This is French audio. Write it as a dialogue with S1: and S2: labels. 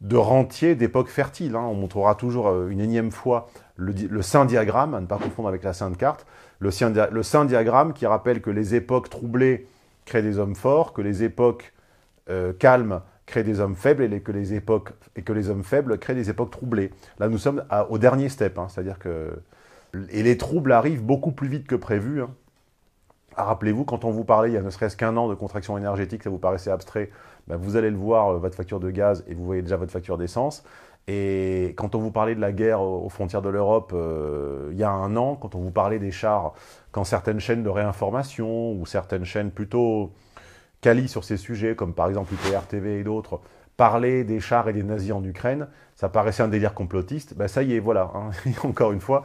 S1: de rentier d'époque fertile. Hein. On montrera toujours euh, une énième fois le, saint diagramme, à ne pas confondre avec la sainte carte, le saint, diagramme qui rappelle que les époques troublées créent des hommes forts, que les époques euh, calmes créent des hommes faibles et, que les époques, et que les hommes faibles créent des époques troublées. Là, nous sommes au dernier step, hein. c'est-à-dire que... Et les troubles arrivent beaucoup plus vite que prévu. Hein. Ah, rappelez-vous, quand on vous parlait il y a ne serait-ce qu'un an de contraction énergétique, ça vous paraissait abstrait, bah, vous allez le voir, euh, votre facture de gaz, et vous voyez déjà votre facture d'essence. Et quand on vous parlait de la guerre aux frontières de l'Europe euh, il y a un an, quand on vous parlait des chars, quand certaines chaînes de réinformation ou certaines chaînes plutôt quali sur ces sujets, comme par exemple UPR TV et d'autres, parlaient des chars et des nazis en Ukraine, ça paraissait un délire complotiste. Ben ça y est, voilà. Hein. Encore une fois,